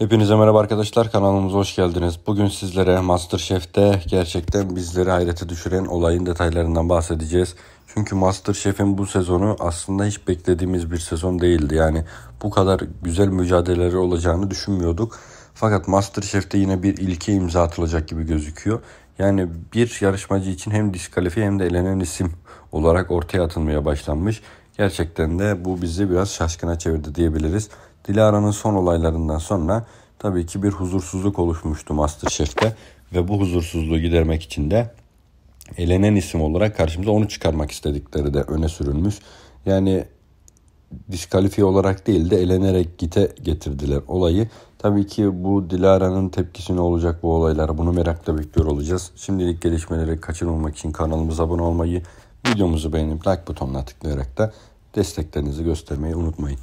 Hepinize merhaba arkadaşlar kanalımıza hoş geldiniz. Bugün sizlere Masterchef'te gerçekten bizleri hayrete düşüren olayın detaylarından bahsedeceğiz. Çünkü Masterchef'in bu sezonu aslında hiç beklediğimiz bir sezon değildi. Yani bu kadar güzel mücadeleleri olacağını düşünmüyorduk. Fakat Masterchef'te yine bir ilke imza atılacak gibi gözüküyor. Yani bir yarışmacı için hem diskalifiye hem de elenen isim olarak ortaya atılmaya başlanmış gerçekten de bu bizi biraz şaşkına çevirdi diyebiliriz. Dilara'nın son olaylarından sonra tabii ki bir huzursuzluk oluşmuştu Masterchef'te ve bu huzursuzluğu gidermek için de elenen isim olarak karşımıza onu çıkarmak istedikleri de öne sürülmüş. Yani diskalifiye olarak değil de elenerek gite getirdiler olayı. Tabii ki bu Dilara'nın tepkisi ne olacak bu olaylar, bunu merakla bekliyor olacağız. Şimdilik gelişmeleri kaçırmamak için kanalımıza abone olmayı Videomuzu beğenip like butonuna tıklayarak da desteklerinizi göstermeyi unutmayın.